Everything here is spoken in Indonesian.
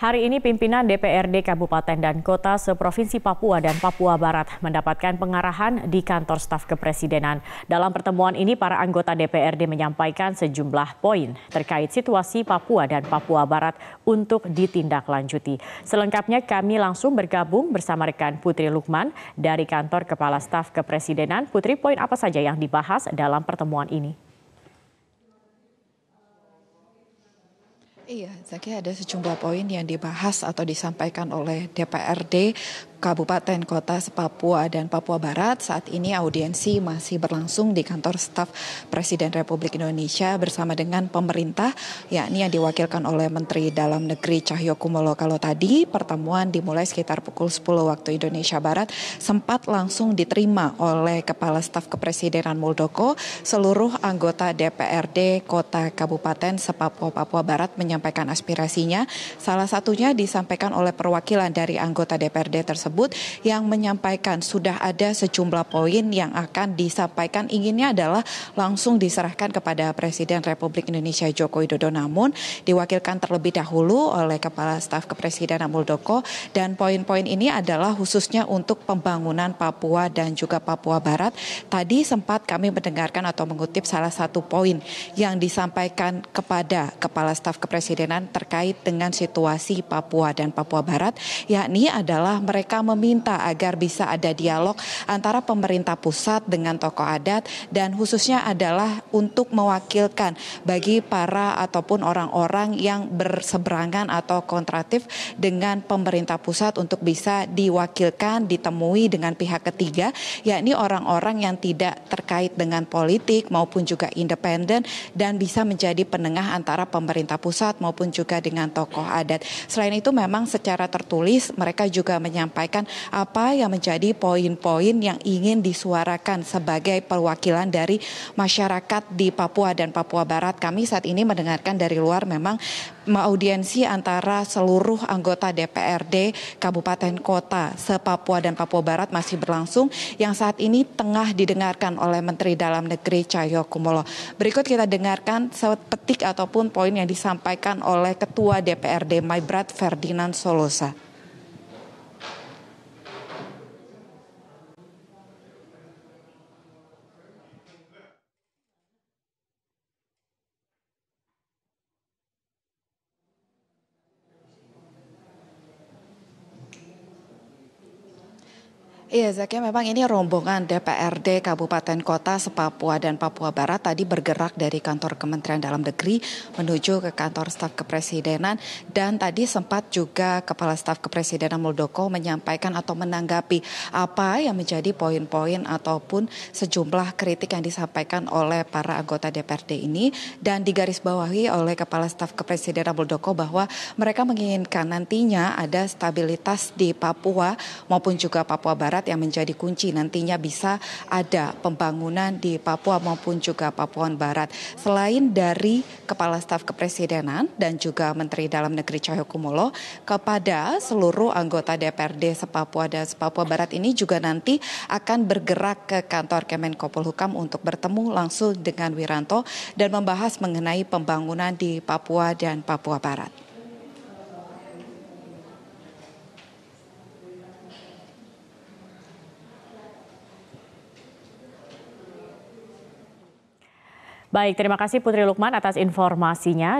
Hari ini pimpinan DPRD Kabupaten dan Kota seprovinsi Papua dan Papua Barat mendapatkan pengarahan di kantor staf kepresidenan. Dalam pertemuan ini para anggota DPRD menyampaikan sejumlah poin terkait situasi Papua dan Papua Barat untuk ditindaklanjuti. Selengkapnya kami langsung bergabung bersama rekan Putri Lukman dari kantor Kepala Staf Kepresidenan. Putri, poin apa saja yang dibahas dalam pertemuan ini? Iya, Zaki ada sejumlah poin yang dibahas atau disampaikan oleh DPRD Kabupaten Kota Papua dan Papua Barat. Saat ini audiensi masih berlangsung di kantor staf Presiden Republik Indonesia bersama dengan pemerintah, yakni yang diwakilkan oleh Menteri Dalam Negeri Cahyokumolo Kalau tadi pertemuan dimulai sekitar pukul 10 waktu Indonesia Barat sempat langsung diterima oleh Kepala Staf Kepresidenan Muldoko, seluruh anggota DPRD Kota Kabupaten Sepapua Papua Barat menyampaikan menyampaikan aspirasinya. Salah satunya disampaikan oleh perwakilan dari anggota DPRD tersebut yang menyampaikan sudah ada sejumlah poin yang akan disampaikan inginnya adalah langsung diserahkan kepada Presiden Republik Indonesia Joko Widodo. Namun diwakilkan terlebih dahulu oleh Kepala Staf Kepresidenan Muldoko dan poin-poin ini adalah khususnya untuk pembangunan Papua dan juga Papua Barat. Tadi sempat kami mendengarkan atau mengutip salah satu poin yang disampaikan kepada Kepala Staf Kepresidenan kepresidenan terkait dengan situasi Papua dan Papua Barat, yakni adalah mereka meminta agar bisa ada dialog antara pemerintah pusat dengan tokoh adat dan khususnya adalah untuk mewakilkan bagi para ataupun orang-orang yang berseberangan atau kontratif dengan pemerintah pusat untuk bisa diwakilkan, ditemui dengan pihak ketiga, yakni orang-orang yang tidak terkait dengan politik maupun juga independen dan bisa menjadi penengah antara pemerintah pusat maupun juga dengan tokoh adat. Selain itu memang secara tertulis mereka juga menyampaikan apa yang menjadi poin-poin yang ingin disuarakan sebagai perwakilan dari masyarakat di Papua dan Papua Barat. Kami saat ini mendengarkan dari luar memang audiensi antara seluruh anggota DPRD Kabupaten Kota se-Papua dan Papua Barat masih berlangsung yang saat ini tengah didengarkan oleh Menteri Dalam Negeri Cahyo Kumolo. Berikut kita dengarkan petik ataupun poin yang disampaikan oleh Ketua DPRD Maibrat Ferdinand Solosa. Iya Zakia memang ini rombongan DPRD Kabupaten Kota Sepapua dan Papua Barat tadi bergerak dari kantor Kementerian Dalam Negeri menuju ke kantor staf kepresidenan dan tadi sempat juga Kepala Staf Kepresidenan Muldoko menyampaikan atau menanggapi apa yang menjadi poin-poin ataupun sejumlah kritik yang disampaikan oleh para anggota DPRD ini dan digarisbawahi oleh Kepala Staf Kepresidenan Muldoko bahwa mereka menginginkan nantinya ada stabilitas di Papua maupun juga Papua Barat Barat yang menjadi kunci nantinya bisa ada pembangunan di Papua maupun juga Papua Barat. Selain dari Kepala Staf Kepresidenan dan juga Menteri Dalam Negeri Cahyokumolo kepada seluruh anggota DPRD Papua dan Papua Barat ini juga nanti akan bergerak ke kantor Kemenko Polhukam untuk bertemu langsung dengan Wiranto dan membahas mengenai pembangunan di Papua dan Papua Barat. Baik, terima kasih Putri Lukman atas informasinya.